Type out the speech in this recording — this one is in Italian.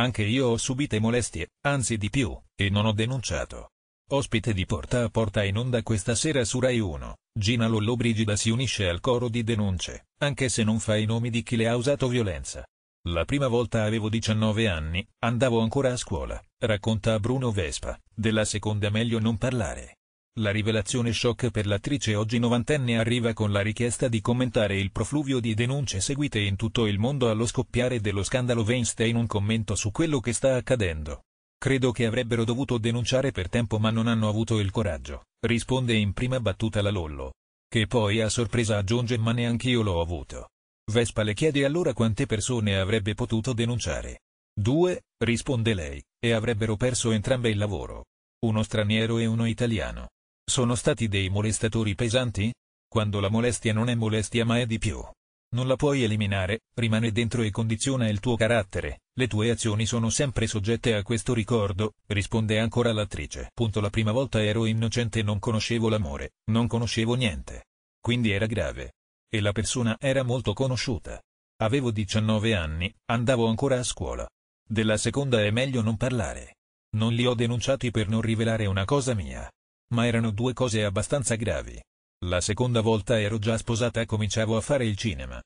Anche io ho subito molestie, anzi di più, e non ho denunciato. Ospite di Porta a Porta in onda questa sera su Rai 1, Gina Lollobrigida si unisce al coro di denunce, anche se non fa i nomi di chi le ha usato violenza. La prima volta avevo 19 anni, andavo ancora a scuola, racconta Bruno Vespa, della seconda meglio non parlare. La rivelazione shock per l'attrice oggi novantenne arriva con la richiesta di commentare il profluvio di denunce seguite in tutto il mondo allo scoppiare dello scandalo Weinstein un commento su quello che sta accadendo. Credo che avrebbero dovuto denunciare per tempo ma non hanno avuto il coraggio, risponde in prima battuta la Lollo. Che poi a sorpresa aggiunge ma neanch'io l'ho avuto. Vespa le chiede allora quante persone avrebbe potuto denunciare. Due, risponde lei, e avrebbero perso entrambe il lavoro. Uno straniero e uno italiano. Sono stati dei molestatori pesanti? Quando la molestia non è molestia ma è di più. Non la puoi eliminare, rimane dentro e condiziona il tuo carattere, le tue azioni sono sempre soggette a questo ricordo, risponde ancora l'attrice. Punto la prima volta ero innocente e non conoscevo l'amore, non conoscevo niente. Quindi era grave. E la persona era molto conosciuta. Avevo 19 anni, andavo ancora a scuola. Della seconda è meglio non parlare. Non li ho denunciati per non rivelare una cosa mia ma erano due cose abbastanza gravi. La seconda volta ero già sposata e cominciavo a fare il cinema.